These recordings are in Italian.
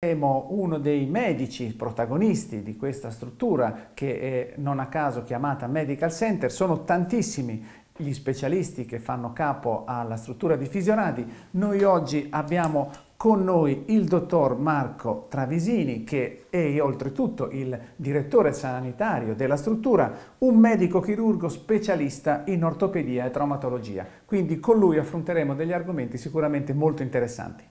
uno dei medici protagonisti di questa struttura che è non a caso chiamata Medical Center, sono tantissimi gli specialisti che fanno capo alla struttura di Fisionati. Noi oggi abbiamo con noi il dottor Marco Travisini che è oltretutto il direttore sanitario della struttura, un medico chirurgo specialista in ortopedia e traumatologia. Quindi con lui affronteremo degli argomenti sicuramente molto interessanti.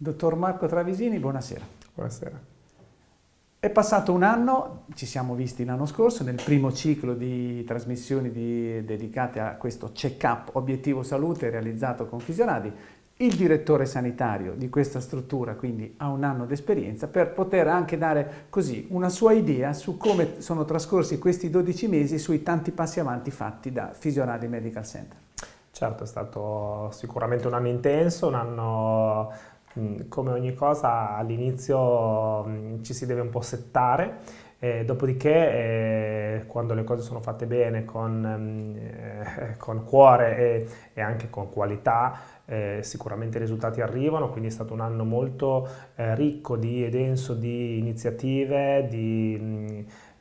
Dottor Marco Travisini, buonasera. Buonasera. È passato un anno, ci siamo visti l'anno scorso nel primo ciclo di trasmissioni di, dedicate a questo check-up obiettivo salute realizzato con Fisioradi. Il direttore sanitario di questa struttura quindi ha un anno d'esperienza per poter anche dare così una sua idea su come sono trascorsi questi 12 mesi sui tanti passi avanti fatti da Fisioradi Medical Center. Certo, è stato sicuramente un anno intenso, un anno Mm, come ogni cosa all'inizio mm, ci si deve un po' settare eh, dopodiché, quando le cose sono fatte bene, con, mm, eh, con cuore e, e, anche con qualità, eh, sicuramente i risultati arrivano, quindi è stato un anno molto eh, ricco di, e denso di iniziative, di...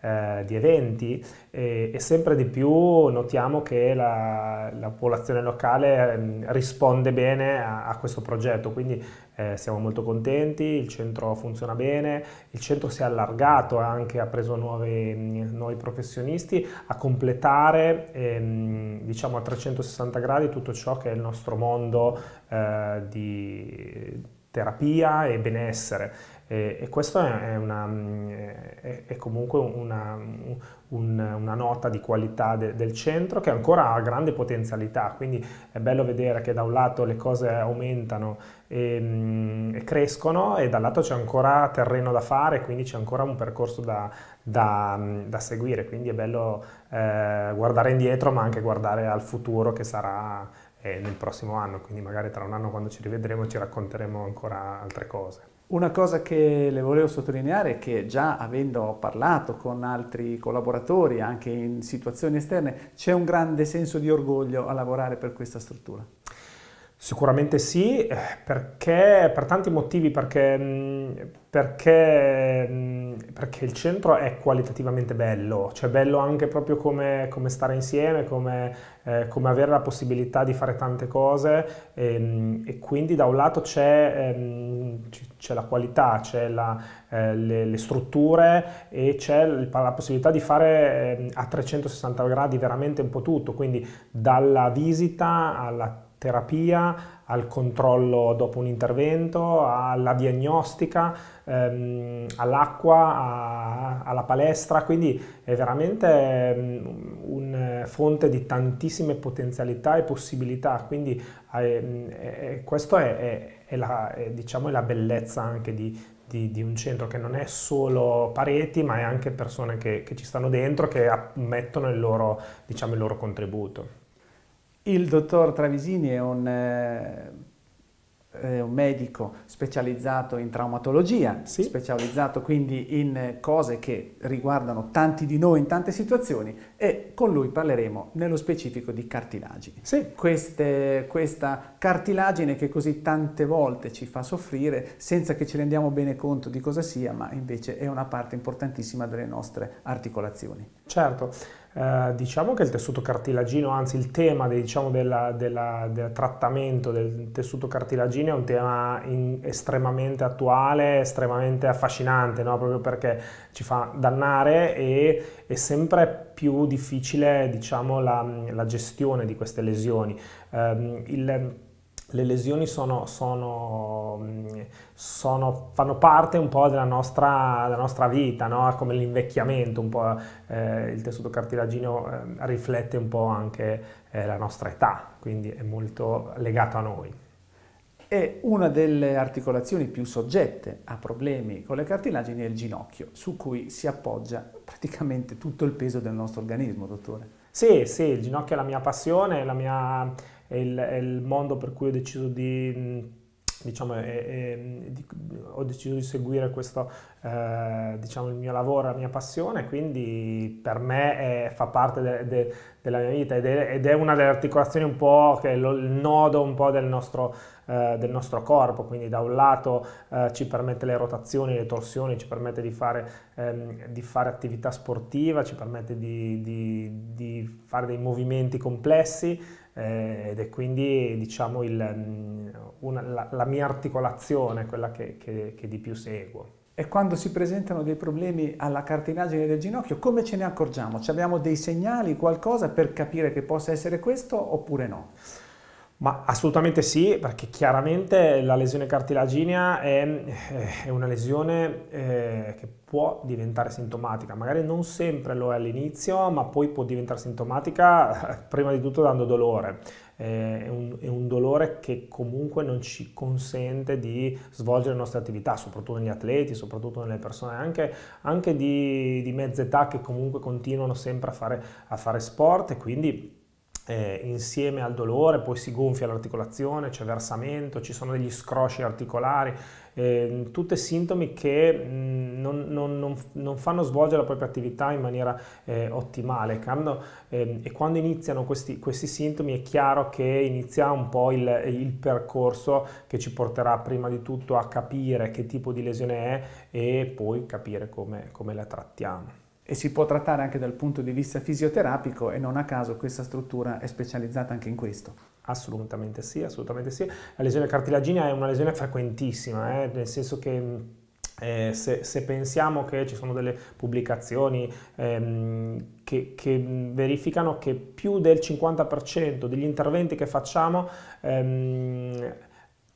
Eh, di eventi e, e, sempre di più notiamo che la, la popolazione locale mm, risponde bene a, a, questo progetto, quindi eh, siamo molto contenti, il centro funziona bene, il centro si è allargato anche, ha preso nuovi, mm, nuovi professionisti a completare ehm, diciamo a 360 gradi tutto ciò che è il nostro mondo eh, di terapia e benessere. E, e questa è, una, mm, è, è comunque una, un, una, nota di qualità de, del centro che ancora ha grande potenzialità, quindi è bello vedere che da un lato le cose aumentano e, mm, e crescono e dall'altro c'è ancora terreno da fare, quindi c'è ancora un percorso da, da, mm, da seguire, quindi è bello eh, guardare indietro ma anche guardare al futuro che sarà eh, nel prossimo anno, quindi magari tra un anno quando ci rivedremo ci racconteremo ancora altre cose. Una cosa che le volevo sottolineare è che già avendo parlato con altri collaboratori anche in situazioni esterne c'è un grande senso di orgoglio a lavorare per questa struttura. Sicuramente sì, eh, perché, per tanti motivi, perché, mm, perché, mm, perché, il centro è qualitativamente bello, cioè bello anche proprio come, come stare insieme, come, eh, come, avere la possibilità di fare tante cose e, ehm, e quindi da un lato c'è, ehm, c'è la qualità, c'è la, eh, le, le, strutture e c'è la possibilità di fare ehm, a 360 gradi veramente un po' tutto, quindi dalla visita alla terapia, al controllo dopo un intervento, alla diagnostica, ehm, all'acqua, a, alla palestra, quindi è veramente ehm, mm, una fonte di tantissime potenzialità e possibilità, quindi ehm, eh, eh, eh questa è, è, è, la, è, diciamo, è la bellezza anche di, di, di, un centro che non è solo pareti, ma è anche persone che, che ci stanno dentro, che mettono il loro, diciamo, il loro contributo. Il dottor Travisini è un, eh, un medico specializzato in traumatologia, sì. specializzato quindi in cose che riguardano tanti di noi in tante situazioni e con lui parleremo nello specifico di cartilagini. Sì. Queste, questa cartilagine che così tante volte ci fa soffrire senza che ci rendiamo bene conto di cosa sia, ma invece è una parte importantissima delle nostre articolazioni. Certo. Eh, diciamo che il tessuto cartilagino, anzi il tema de, diciamo, della, della, del trattamento del tessuto cartilagino è un tema in, estremamente attuale, estremamente affascinante, no? proprio perché ci fa dannare e è sempre più difficile diciamo, la, la, gestione di queste lesioni. Eh, il, le lesioni sono, sono, sono, fanno parte un po' della nostra, della nostra vita, no? come l'invecchiamento, un eh, il tessuto cartilagineo eh, riflette un po' anche eh, la nostra età, quindi è molto legato a noi. E una delle articolazioni più soggette a problemi con le cartilagini è il ginocchio, su cui si appoggia praticamente tutto il peso del nostro organismo, dottore. Sì, sì, il ginocchio è la mia passione, la mia è il, è il mondo per cui ho deciso di mm, diciamo, è, è, di, ho deciso di seguire questo, eh, diciamo, il mio lavoro, la mia passione, quindi per me è, fa parte de, de, della mia vita ed è, ed è, una delle articolazioni un po' che è lo, il nodo un po' del nostro, eh, del nostro corpo, quindi da un lato eh, ci permette le rotazioni, le torsioni, ci permette di fare, ehm, di fare attività sportiva, ci permette di, di fare dei movimenti complessi, eh, ed è quindi diciamo, il, mm, una, la, la, mia articolazione, quella che, che, che di più seguo. E quando si presentano dei problemi alla cartilagine del ginocchio, come ce ne accorgiamo? Ci abbiamo dei segnali, qualcosa per capire che possa essere questo oppure no? Ma assolutamente sì, perché chiaramente la lesione cartilaginea è, è una lesione eh, che può diventare sintomatica, magari non sempre lo è all'inizio, ma poi può diventare sintomatica prima di tutto dando dolore. Eh, è, un, è un dolore che comunque non ci consente di svolgere le nostre attività, soprattutto negli atleti, soprattutto nelle persone anche, anche di, di mezza età che comunque continuano sempre a fare, a fare sport e quindi eh, insieme al dolore, poi si gonfia l'articolazione, c'è versamento, ci sono degli scrosci articolari, eh, tutti sintomi che mh, mm, non, non, non, non, fanno svolgere la propria attività in maniera eh, ottimale. Quando, ehm, e quando iniziano questi, questi, sintomi è chiaro che inizia un po' il, il, percorso che ci porterà prima di tutto a capire che tipo di lesione è e poi capire come, come la trattiamo e si può trattare anche dal punto di vista fisioterapico e non a caso questa struttura è specializzata anche in questo. Assolutamente sì, assolutamente sì. La lesione cartilaginea è una lesione frequentissima, eh, nel senso che mm, eh, se, se, pensiamo che ci sono delle pubblicazioni ehm, che, che, mm, verificano che più del 50% degli interventi che facciamo ehm,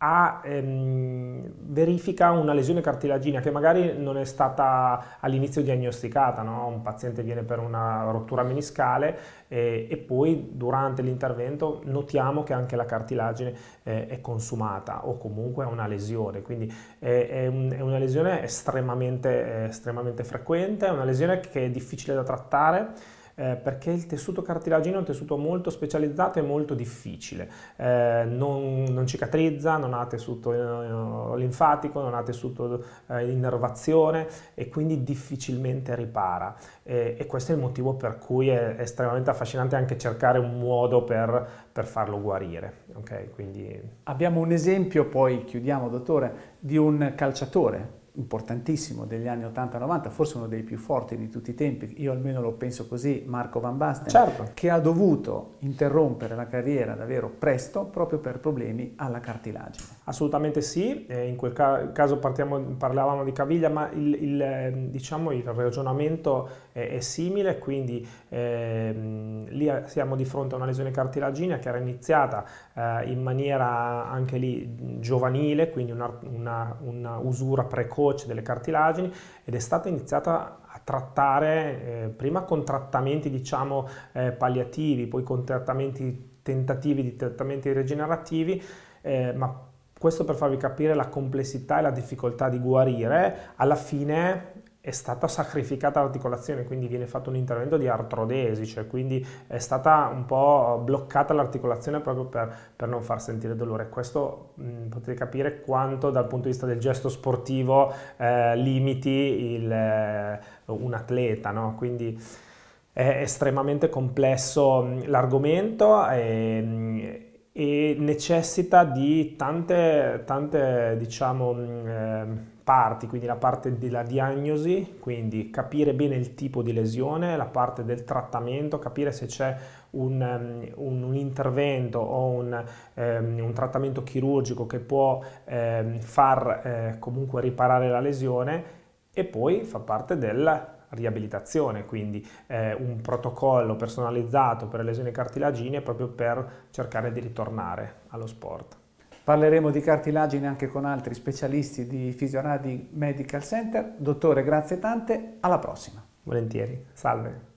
ha, ehm, verifica una lesione cartilaginea che magari non è stata all'inizio diagnosticata, no? un paziente viene per una rottura meniscale eh, e poi durante l'intervento notiamo che anche la cartilagine eh, è consumata o comunque è una lesione, quindi è, è, un, è una lesione estremamente, eh, estremamente frequente, è una lesione che è difficile da trattare eh, perché il tessuto cartilagineo è un tessuto molto specializzato e molto difficile, eh, non, non, cicatrizza, non ha tessuto eh, linfatico, non ha tessuto eh, innervazione e quindi difficilmente ripara e questo è il motivo per cui è estremamente affascinante anche cercare un modo per, per farlo guarire. Okay? Quindi... Abbiamo un esempio, poi chiudiamo dottore, di un calciatore importantissimo degli anni 80-90, forse uno dei più forti di tutti i tempi, io almeno lo penso così, Marco Van Basten, certo. che ha dovuto interrompere la carriera davvero presto proprio per problemi alla cartilagine. Assolutamente sì, in quel caso partiamo, parlavamo di caviglia, ma il, il, ehm, diciamo, il ragionamento è, è, simile, quindi ehm, eh, lì siamo di fronte a una lesione cartilaginea che era iniziata eh, in maniera anche lì giovanile, quindi una, una, una usura precoce, coach delle cartilagini ed è stata iniziata a trattare eh, prima con trattamenti diciamo eh, palliativi, poi con trattamenti tentativi di trattamenti rigenerativi, eh, ma questo per farvi capire la complessità e la difficoltà di guarire, alla fine è stata sacrificata l'articolazione, quindi viene fatto un intervento di artrodesi, cioè quindi è stata un po' bloccata l'articolazione proprio per, per non far sentire dolore. Questo mh, mm, potete capire quanto dal punto di vista del gesto sportivo eh, limiti il, eh, un atleta, no? quindi è estremamente complesso mm, l'argomento. E, mm, e necessita di tante, tante diciamo, eh, parti, quindi la parte della diagnosi, quindi capire bene il tipo di lesione, la parte del trattamento, capire se c'è un, ehm, un, un, intervento o un, ehm, un, trattamento chirurgico che può ehm, far eh, comunque riparare la lesione e poi fa parte della riabilitazione, quindi eh, un protocollo personalizzato per le lesioni cartilagine proprio per cercare di ritornare allo sport. Parleremo di cartilagine anche con altri specialisti di Fisioradi Medical Center. Dottore, grazie tante, alla prossima. Volentieri, salve.